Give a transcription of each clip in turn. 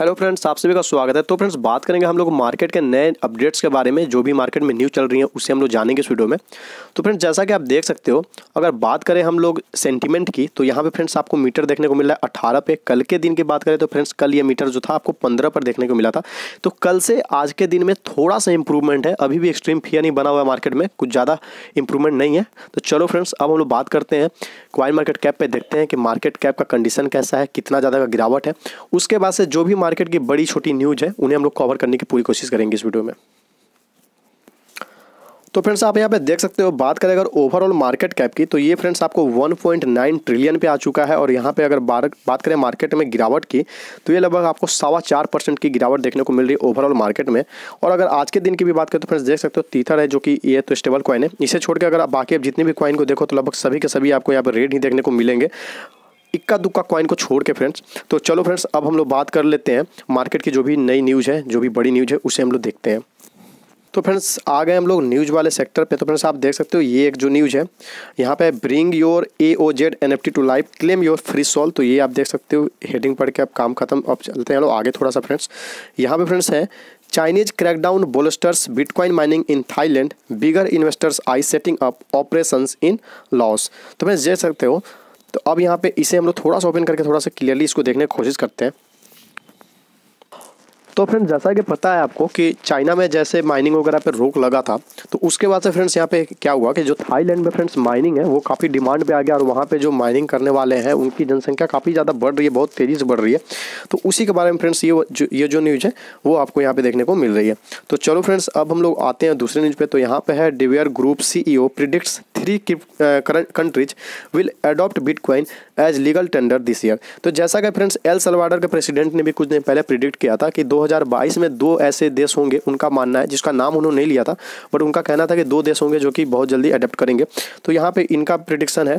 hello friends आप सभी का स्वागत है तो फ्रेंड्स बात करेंगे हम लोग मार्केट के नए अपडेट्स के बारे में जो भी मार्केट में न्यूज़ चल रही है उसे हम लोग जानेंगे इस वीडियो में तो फ्रेंड्स जैसा कि आप देख सकते हो अगर बात करें हम लोग सेंटीमेंट की तो यहाँ पे फ्रेंड्स आपको मीटर देखने को मिल रहा है अठारह पे कल के दिन की बात करें तो फ्रेंड्स कल ये मीटर जो था आपको पंद्रह पर देखने को मिला था तो कल से आज के दिन में थोड़ा सा इंप्रूवमेंट है अभी भी एक्सट्रीम फियर नहीं बना हुआ है मार्केट में कुछ ज़्यादा इंप्रूवमेंट नहीं है तो चलो फ्रेंड्स अब हम लोग बात करते हैं क्वाइन मार्केट कैप पर देखते हैं कि मार्केट कैप का कंडीशन कैसा है कितना ज़्यादा का गिरावट है उसके बाद से जो भी मार्केट की बड़ी छोटी न्यूज है उन्हें हम लोग कवर करने की पूरी कोशिश करेंगे इस वीडियो में तो फ्रेंड्स आप यहाँ पे देख सकते हो बात करें अगर ओवरऑल मार्केट कैप की तो ये फ्रेंड्स आपको 1.9 ट्रिलियन पे आ चुका है और यहाँ पे अगर बात करें मार्केट में गिरावट की तो ये लगभग आपको सवा चार परसेंट की गिरावट देखने को मिल रही है ओवरऑल मार्केट में और अगर आज के दिन की भी बात करें तो फ्रेंड्स देख सकते हो तीथर है जो कि ये तो स्टेबल कॉइन है इसे छोड़ के अगर आप बाकी आप जितने भी कॉइन को देखो तो लगभग सभी के सभी आपको यहाँ पर रेट ही देखने को मिलेंगे इक्का दुक्का कॉइन को छोड़ के फ्रेंड्स तो चलो फ्रेंड्स अब हम लोग बात कर लेते हैं मार्केट की जो भी नई न्यूज़ है जो भी बड़ी न्यूज़ है उसे हम लोग देखते हैं तो फ्रेंड्स आ गए हम लोग न्यूज़ वाले सेक्टर पे तो फ्रेंड्स आप देख सकते हो ये एक जो न्यूज़ है यहाँ पे bring your A O Z N F T to life claim your free SOL तो ये आप देख सकते हो हेडिंग पढ़ के अब काम खत्म अब चलते हैं लोग आगे थोड़ा सा फ्रेंड्स यहाँ पे फ्रेंड्स है Chinese crackdown bolsters bitcoin mining in Thailand bigger investors eye setting up operation in Laos तो फ्रेंड्स देख सकते हो तो अब यहाँ पे इसे हम लोग थोड़ा सा ओपन करके थोड़ा सा क्लियरली इसको देखने की कोशिश करते हैं तो फ्रेंड्स जैसा कि पता है आपको कि चाइना में जैसे माइनिंग वगैरह पे रोक लगा था तो उसके बाद से फ्रेंड्स यहाँ पे क्या हुआ कि जो थाईलैंड में फ्रेंड्स माइनिंग है वो काफ़ी डिमांड पे आ गया और वहाँ पे जो माइनिंग करने वाले हैं उनकी जनसंख्या काफ़ी ज़्यादा बढ़ रही है बहुत तेज़ी से बढ़ रही है तो उसी के बारे में फ्रेंड्स ये जो ये जो न्यूज़ है वो आपको यहाँ पर देखने को मिल रही है तो चलो फ्रेंड्स अब हम लोग आते हैं दूसरे न्यूज़ पर तो यहाँ पर है deVere group C E predicts three countries will adopt bit as legal tender this year तो जैसा कि फ्रेंड्स एल सलवाडर के प्रेसिडेंट ने भी कुछ दिन पहले प्रिडिक्ट किया था कि 2022 में दो ऐसे देश होंगे उनका मानना है जिसका नाम उन्होंने नहीं लिया था बट उनका कहना था कि दो देश होंगे जो कि बहुत जल्दी अडेप्ट करेंगे तो यहाँ पर इनका प्रिडिक्शन है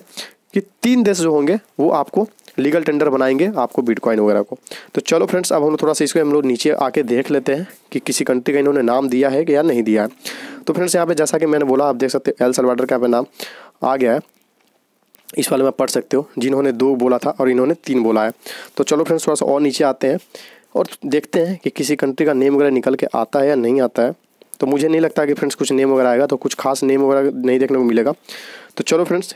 कि तीन देश जो होंगे वो आपको लीगल टेंडर बनाएंगे आपको बिटकॉइन वगैरह को तो चलो फ्रेंड्स अब हम लोग थोड़ा सा इसको हम लोग नीचे आके देख लेते हैं कि किसी कंट्री का इन्होंने नाम दिया है कि या नहीं दिया है तो फ्रेंड्स यहाँ पे जैसा कि मैंने बोला आप देख सकते हैं एल सलवाडर का यहाँ पे नाम आ गया है इस वाले में पढ़ सकते हो जिन्होंने दो बोला था और इन्होंने तीन बोला है तो चलो फ्रेंड्स थोड़ा सा और नीचे आते हैं और देखते हैं कि किसी कंट्री का नेम वगैरह निकल के आता है या नहीं आता है तो मुझे नहीं लगता कि फ्रेंड्स कुछ नेम वगैरह आएगा तो कुछ खास नेम वगैरह नहीं देखने को मिलेगा तो चलो फ्रेंड्स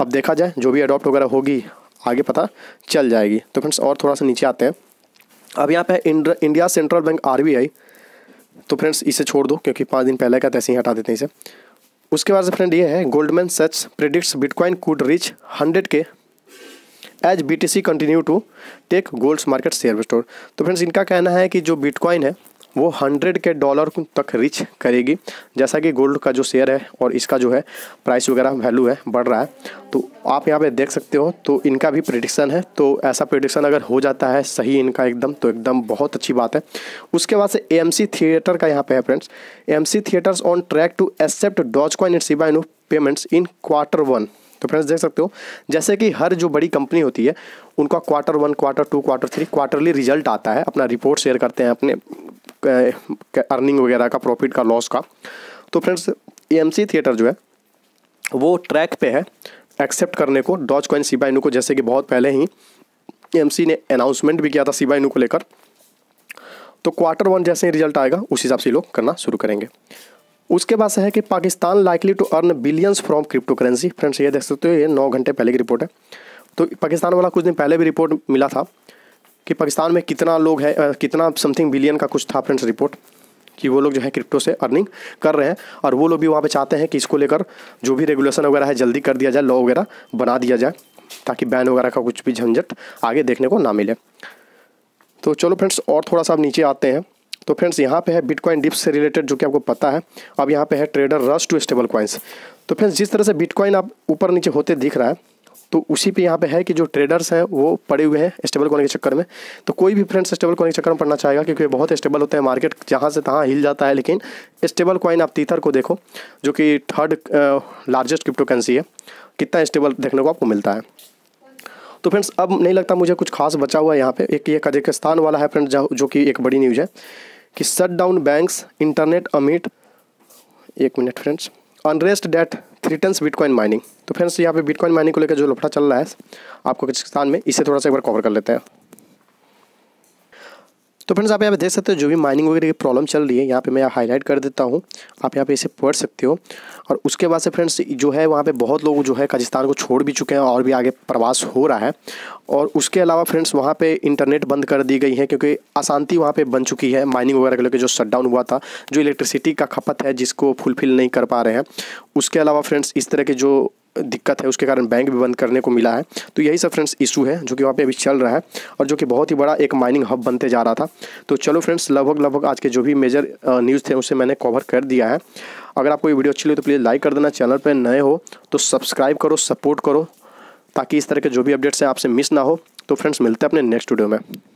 अब देखा जाए जो भी अडॉप्ट वगैरह होगी आगे पता चल जाएगी तो फ्रेंड्स और थोड़ा सा नीचे आते हैं अब यहाँ पे इंडिया सेंट्रल बैंक आर तो फ्रेंड्स इसे छोड़ दो क्योंकि पाँच दिन पहले का तैसे तो ही हटा देते हैं इसे उसके बाद फ्रेंड ये है Goldman Sachs predicts bitcoin could reach hundred K as B T C continue to take gold market share store तो फ्रेंड्स इनका कहना है कि जो बिटकॉइन है वो हंड्रेड के डॉलर तक रिच करेगी जैसा कि गोल्ड का जो शेयर है और इसका जो है प्राइस वगैरह वैल्यू है बढ़ रहा है तो आप यहाँ पे देख सकते हो तो इनका भी प्रडिक्शन है तो ऐसा प्रडिक्शन अगर हो जाता है सही इनका एकदम तो एकदम बहुत अच्छी बात है उसके बाद से ए थिएटर का यहाँ पे है friends A M C theatres on track to accept doge coin and Shiba Inu payments in quarter one तो फ्रेंड्स देख सकते हो जैसे कि हर जो बड़ी कंपनी होती है उनका quarter one quarter two quarter three quarterly result आता है अपना रिपोर्ट शेयर करते हैं अपने अर्निंग वगैरह का प्रॉफिट का लॉस का तो फ्रेंड्स ए थिएटर जो है वो ट्रैक पे है एक्सेप्ट करने को डॉच कॉइन सीबा को जैसे कि बहुत पहले ही एम ने अनाउंसमेंट भी किया था सीबा को लेकर तो क्वार्टर वन जैसे ही रिजल्ट आएगा उस हिसाब से लोग करना शुरू करेंगे उसके बाद है कि Pakistan likely to earn billions from cryptocurrency friends ये देख सकते हो ये नौ घंटे पहले की रिपोर्ट है तो पाकिस्तान वाला कुछ दिन पहले भी रिपोर्ट मिला था कि पाकिस्तान में कितना लोग है कितना समथिंग बिलियन का कुछ था फ्रेंड्स रिपोर्ट कि वो लोग जो है क्रिप्टो से अर्निंग कर रहे हैं और वो लोग भी वहाँ पर चाहते हैं कि इसको लेकर जो भी रेगुलेशन वगैरह है जल्दी कर दिया जाए लॉ वगैरह बना दिया जाए ताकि बैन वगैरह का कुछ भी झंझट आगे देखने को ना मिले तो चलो फ्रेंड्स और थोड़ा सा नीचे आते हैं तो फ्रेंड्स यहाँ पे है बिटकॉइन डिप्स से रिलेटेड जो कि आपको पता है अब यहाँ पे है trader rush to stablecoins तो फ्रेंड्स जिस तरह से बिटकॉइन आप ऊपर नीचे होते दिख रहा है तो उसी पे यहाँ पे है कि जो ट्रेडर्स हैं वो पड़े हुए हैं स्टेबल कॉइन के चक्कर में तो कोई भी फ्रेंड्स स्टेबल कॉइन के चक्कर में पड़ना चाहेगा क्योंकि बहुत स्टेबल होते हैं मार्केट जहाँ से तहाँ हिल जाता है लेकिन स्टेबल कॉइन आप तीथर को देखो जो कि थर्ड लार्जेस्ट क्रिप्टो करेंसी है कितना स्टेबल देखने को आपको मिलता है तो फ्रेंड्स अब नहीं लगता मुझे कुछ खास बचा हुआ है यहाँ पे एक ये कजाकिस्तान वाला है फ्रेंड्स जो कि एक बड़ी न्यूज़ है कि shut down banks internet amid एक मिनट friends unrest that threatens bitcoin mining तो फ्रेंड्स यहाँ पे बिटकॉइन माइनिंग को लेकर जो लफड़ा चल रहा है आपको किसान में इसे थोड़ा सा एक बार कवर कर लेते हैं तो फ्रेंड्स आप यहाँ पे देख सकते हो जो भी माइनिंग वगैरह की प्रॉब्लम चल रही है यहाँ पे मैं हाईलाइट कर देता हूँ आप यहाँ पे इसे पढ़ सकते हो और उसके बाद से फ्रेंड्स जो है वहाँ पे बहुत लोग जो है कजाकिस्तान को छोड़ भी चुके हैं और भी आगे प्रवास हो रहा है और उसके अलावा फ्रेंड्स वहाँ पे इंटरनेट बंद कर दी गई है क्योंकि अशांति वहाँ पे बन चुकी है माइनिंग वगैरह के लेकर जो शटडाउन हुआ था जो इलेक्ट्रिसिटी का खपत है जिसको फुलफिल नहीं कर पा रहे हैं उसके अलावा फ्रेंड्स इस तरह के जो दिक्कत है उसके कारण बैंक भी बंद करने को मिला है तो यही सब फ्रेंड्स इशू है जो कि वहाँ पे अभी चल रहा है और जो कि बहुत ही बड़ा एक माइनिंग हब बनते जा रहा था तो चलो फ्रेंड्स लगभग लगभग आज के जो भी मेजर न्यूज़ थे उसे मैंने कवर कर दिया है अगर आपको ये वीडियो अच्छी लगी तो प्लीज़ लाइक कर देना चैनल पर नए हो तो सब्सक्राइब करो सपोर्ट करो ताकि इस तरह के जो भी अपडेट्स हैं आपसे मिस ना हो तो फ्रेंड्स मिलते हैं अपने नेक्स्ट वीडियो में